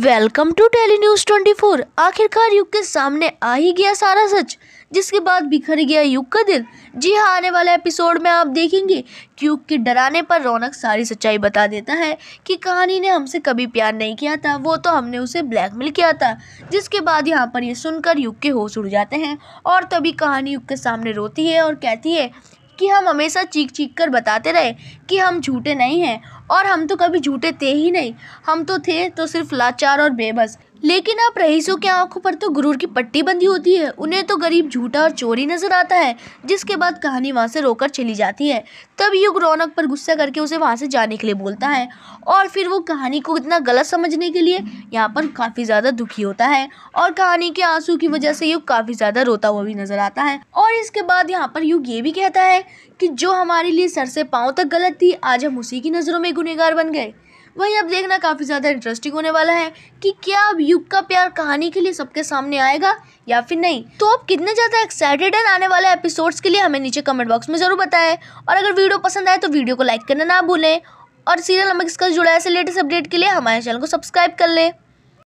welcome to tele news twenty four आखिरकार युग के सामने आ ही गया सारा सच जिसके बाद बिखर गया युग का दिल जी हाँ आने वाले एपिसोड में आप देखेंगे कि युग के डराने पर रौनक सारी सच्चाई बता देता है कि कहानी ने हमसे कभी प्यार नहीं किया था वो तो हमने उसे ब्लैकमेल किया था जिसके बाद यहाँ पर ये सुनकर युग के होश उड़ जाते हैं और तभी कहानी युग के सामने रोती है और कहती है कि हम हमेशा चीख चीख कर बताते रहे कि हम झूठे नहीं हैं और हम तो कभी झूठे थे ही नहीं हम तो थे तो सिर्फ लाचार और बेबस लेकिन अब रईसों के आंखों पर तो गुरूर की पट्टी बंधी होती है उन्हें तो गरीब झूठा और चोरी नजर आता है जिसके बाद कहानी वहाँ से रोकर चली जाती है तब युग रौनक पर गुस्सा करके उसे वहाँ से जाने के लिए बोलता है और फिर वो कहानी को इतना गलत समझने के लिए यहाँ पर काफ़ी ज़्यादा दुखी होता है और कहानी के आंसू की वजह से युग काफ़ी ज़्यादा रोता हुआ भी नजर आता है और इसके बाद यहाँ पर युग ये भी कहता है कि जो हमारे लिए सर से पाँव तक गलत थी आज हम उसी की नज़रों में गुनहगार बन गए वहीं अब देखना काफ़ी ज़्यादा इंटरेस्टिंग होने वाला है कि क्या अब युग का प्यार कहानी के लिए सबके सामने आएगा या फिर नहीं तो आप कितने ज़्यादा एक्साइटेड हैं आने वाले एपिसोड्स के लिए हमें नीचे कमेंट बॉक्स में ज़रूर बताएं और अगर वीडियो पसंद आए तो वीडियो को लाइक करना ना भूलें और सीरियल नमक इसका जुड़ा ऐसे लेटेस्ट अपडेट के लिए हमारे चैनल को सब्सक्राइब कर लें